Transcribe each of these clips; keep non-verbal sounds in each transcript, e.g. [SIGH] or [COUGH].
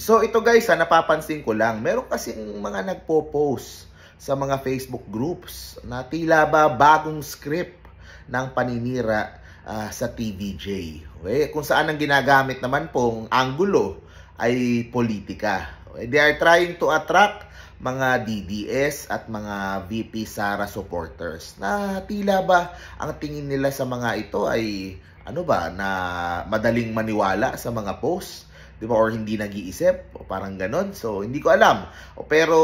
So ito guys, ha, ah, napapansin ko lang, meron kasing mga nagpo-post sa mga Facebook groups na tila ba bagong script ng paninira uh, sa TVJ. Okay? Kung saan ang ginagamit naman pong anggulo ay politika. Okay? They are trying to attract mga DDS at mga VP Sara supporters na tila ba ang tingin nila sa mga ito ay ano ba na madaling maniwala sa mga posts 'di ba? Or hindi nag-iisip parang ganon. So hindi ko alam. O, pero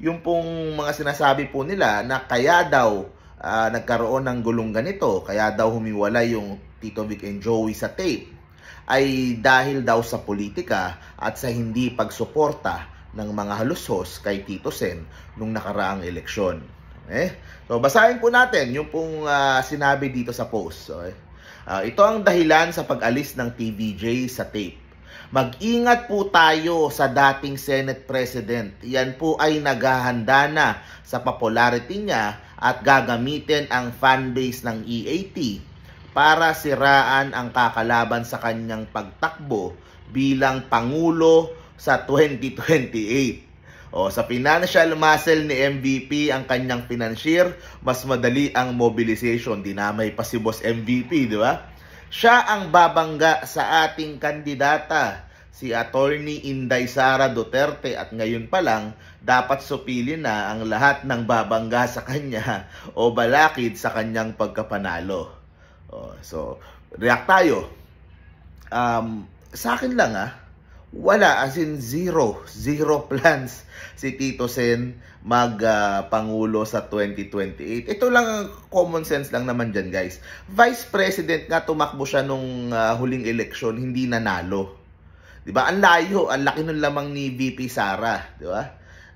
yung pong mga sinasabi po nila na kaya daw uh, nagkaroon ng gulong ganito, kaya daw humiwalay yung Tito Vic and Joey sa tape ay dahil daw sa politika at sa hindi pagsuporta ng mga halusos kay Tito Sen nung nakaraang eleksyon. Eh? So basahin po natin yung pong uh, sinabi dito sa post. Okay? Uh, ito ang dahilan sa pag-alis ng TVJ sa tape. Mag-ingat po tayo sa dating Senate President. Yan po ay naghahanda na sa popularity niya at gagamitin ang fanbase ng EAT para siraan ang kakalaban sa kanyang pagtakbo bilang Pangulo sa 2028. O, sa financial muscle ni MVP ang kanyang financier, mas madali ang mobilization. Dinamay pa si Boss MVP, di ba? Siya ang babangga sa ating kandidata, si Attorney Inday Sara Duterte at ngayon pa lang dapat supili na ang lahat ng babangga sa kanya [LAUGHS] o balakid sa kanyang pagkapanalo. Oh, so, react tayo. Um, sa akin lang ah, wala as in zero zero [LAUGHS] plans si Tito Sen mag uh, sa 2028 ito lang common sense lang naman diyan guys vice president nga tumakbo siya nung uh, huling election hindi nanalo 'di ba ang layo ang laki ng lamang ni VP Sara 'di ba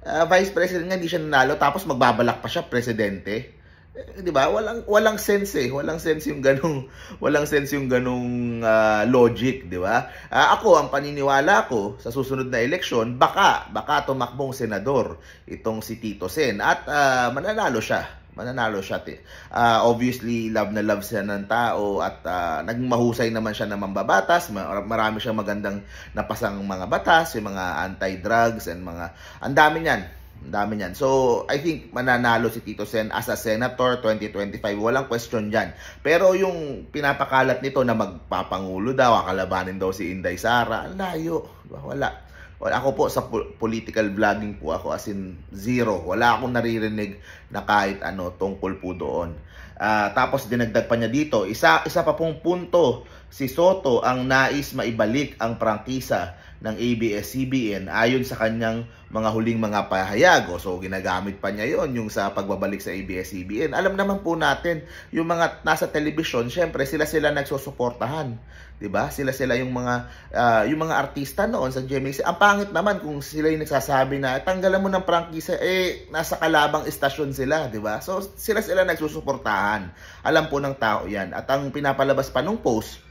uh, vice president nga hindi siya nanalo tapos magbabalak pa siya presidente eh, 'di ba? Walang walang sense eh. Walang sense yung ganung [LAUGHS] walang sense yung ganung uh, logic, 'di ba? Uh, ako ang paniniwala ko sa susunod na eleksyon, baka baka tumakbong senador itong si Tito Sen at uh, mananalo siya mananalo siya. Uh, obviously, love na love siya ng tao at uh, naging mahusay naman siya ng mambabatas. Marami siyang magandang napasang mga batas, yung mga anti-drugs and mga... Ang dami niyan. Ang dami niyan. So, I think mananalo si Tito Sen as a senator 2025. Walang question diyan. Pero yung pinapakalat nito na magpapangulo daw, akalabanin daw si Inday Sara, ang layo. Diba? Wala. Well, ako po sa political vlogging po ako as in zero. Wala akong naririnig na kahit ano tungkol po doon. Uh, tapos dinagdag pa niya dito, isa isa pa pong punto si Soto ang nais maibalik ang prangkisa ng ABS-CBN ayon sa kanyang mga huling mga pahayag. so, ginagamit pa niya yon yung sa pagbabalik sa ABS-CBN. Alam naman po natin, yung mga nasa telebisyon, syempre, sila-sila nagsusuportahan. ba diba? Sila-sila yung mga, uh, yung mga artista noon sa GMA. Ang pangit naman kung sila yung nagsasabi na, eh, tanggalan mo ng prangkisa, eh, nasa kalabang istasyon sila. ba diba? So, sila-sila nagsusuportahan. Alam po ng tao yan. At ang pinapalabas pa nung post,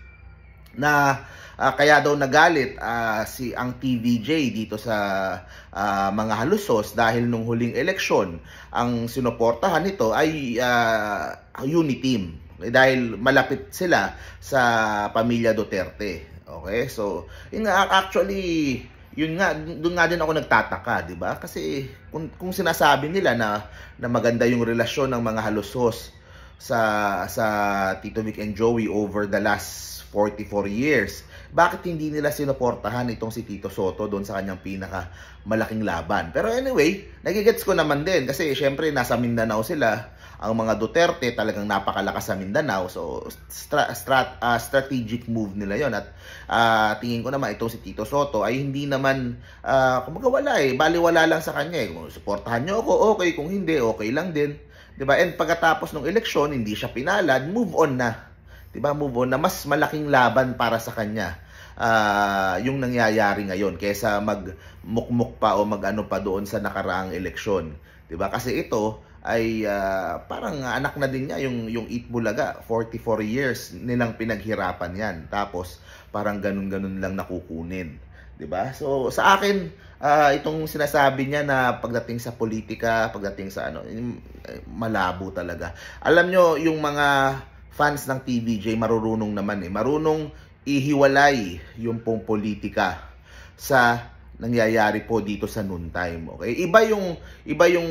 na uh, kaya daw nagalit uh, si ang TVJ dito sa uh, mga halusos dahil nung huling eleksyon ang sinuportahan nito ay uh, Uniteam eh, dahil malapit sila sa pamilya Duterte. Okay? So, yun nga, actually yun nga doon nga din ako nagtataka, 'di ba? Kasi kung, kung sinasabi nila na na maganda yung relasyon ng mga halusos sa sa Tito Vic and Joey over the last 44 years. Bakit hindi nila sinuportahan itong si Tito Soto doon sa kanyang pinaka malaking laban? Pero anyway, nagigets ko naman din kasi syempre nasa Mindanao sila. Ang mga Duterte talagang napakalakas sa Mindanao. So stra strat uh, ah, strategic move nila 'yon at uh, tingin ko naman itong si Tito Soto ay hindi naman uh, ah, kumagawala eh. Baliwala lang sa kanya eh. Kung suportahan nyo ako, okay. Kung hindi, okay lang din. 'di ba? And pagkatapos ng eleksyon, hindi siya pinalad, move on na. 'Di ba? Move on na mas malaking laban para sa kanya. Uh, yung nangyayari ngayon kaysa magmukmuk pa o magano pa doon sa nakaraang eleksyon. 'Di ba? Kasi ito ay uh, parang anak na din niya yung yung Eat Bulaga, 44 years nilang pinaghirapan 'yan. Tapos parang ganun-ganun lang nakukunin. 'di ba? So sa akin uh, itong sinasabi niya na pagdating sa politika, pagdating sa ano, eh, malabo talaga. Alam nyo, yung mga fans ng TVJ marurunong naman eh, marunong ihiwalay yung pong politika sa nangyayari po dito sa noon time. Okay? Iba yung iba yung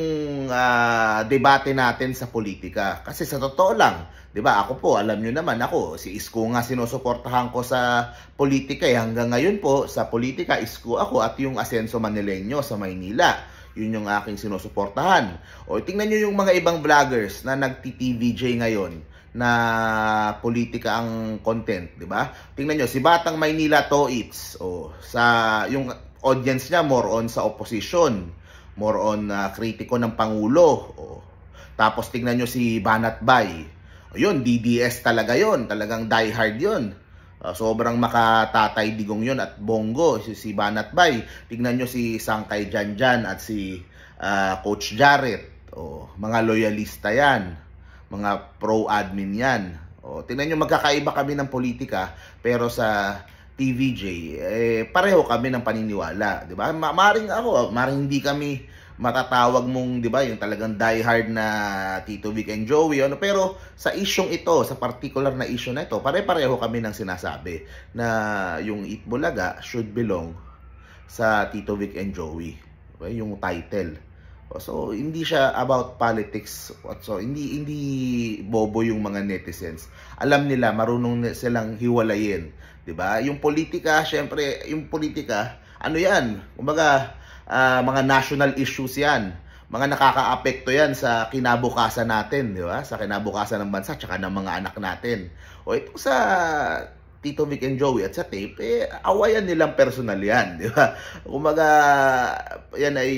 uh, debate natin sa politika. Kasi sa totoo lang, 'di ba? Ako po, alam niyo naman ako, si Isko nga sinusuportahan ko sa politika eh. hanggang ngayon po sa politika Isko ako at yung Asenso Manileño sa Maynila. Yun yung aking sinusuportahan. O tingnan niyo yung mga ibang vloggers na nagti-TVJ ngayon na politika ang content, 'di ba? Tingnan niyo si Batang Maynila to it's o sa yung audience niya more on sa opposition, more on uh, kritiko ng Pangulo. O, tapos tingnan niyo si Banat Bay. O, yun, DDS talaga yon Talagang diehard yon Uh, ah, sobrang makatatay digong yon at bongo si, si Banat Bay. Tingnan niyo si Sangkay Janjan at si uh, Coach Jarrett. O, mga loyalista yan. Mga pro-admin yan. O, tingnan niyo magkakaiba kami ng politika pero sa TVJ, eh, pareho kami ng paniniwala, di ba? Ma maring ako, maring hindi kami matatawag mong, di ba, yung talagang diehard na Tito Vic and Joey, ano? pero sa isyong ito, sa particular na issue na ito, pare-pareho kami ng sinasabi na yung Eat Bulaga should belong sa Tito Vic and Joey, okay? yung title. Oh, so hindi siya about politics. Oh, so hindi hindi bobo yung mga netizens. Alam nila marunong silang hiwalayin, 'di ba? Yung politika, syempre, yung politika, ano 'yan? Kumbaga uh, mga national issues 'yan. Mga nakakaapekto 'yan sa kinabukasan natin, 'di ba? Sa kinabukasan ng bansa tsaka ng mga anak natin. O ito sa Tito Vic and Joey at sa tape, eh, awayan nilang personal yan, di ba? Kumbaga yan ay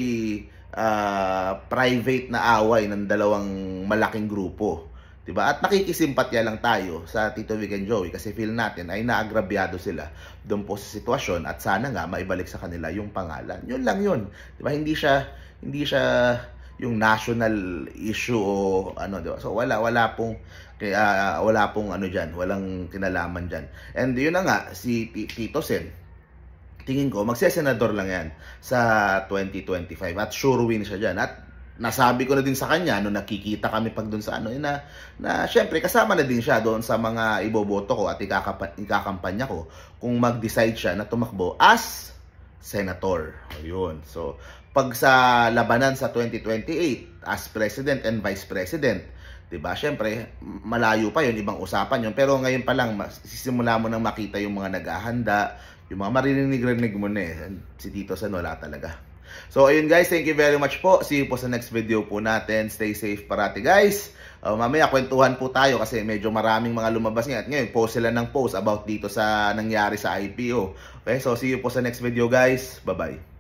uh, private na away ng dalawang malaking grupo. 'di ba? At nakikisimpatya lang tayo sa Tito Vic and Joey kasi feel natin ay naagrabyado sila doon po sa sitwasyon at sana nga maibalik sa kanila yung pangalan. 'Yun lang 'yun. 'Di ba? Hindi siya hindi siya yung national issue o ano, 'di ba? So wala wala pong kaya ah, wala pong ano diyan, walang kinalaman diyan. And 'yun na nga si Tito Sen tingin ko, magsesenador lang yan sa 2025 at sure win siya dyan. At nasabi ko na din sa kanya no nakikita kami pag doon sa ano eh, na na syempre kasama na din siya doon sa mga iboboto ko at ikakap- ikakampanya ko kung mag-decide siya na tumakbo as senator. Ayun. So pag sa labanan sa 2028 as president and vice president, 'di ba? Syempre malayo pa 'yon, ibang usapan 'yon. Pero ngayon pa lang sisimula mo nang makita yung mga naghahanda yung mga maririnig-rinig mo na eh. Si Tito San wala talaga. So, ayun guys. Thank you very much po. See you po sa next video po natin. Stay safe parati guys. Uh, mamaya, kwentuhan po tayo kasi medyo maraming mga lumabas niya. At ngayon, post sila ng post about dito sa nangyari sa IPO. Okay? So, see you po sa next video guys. Bye-bye.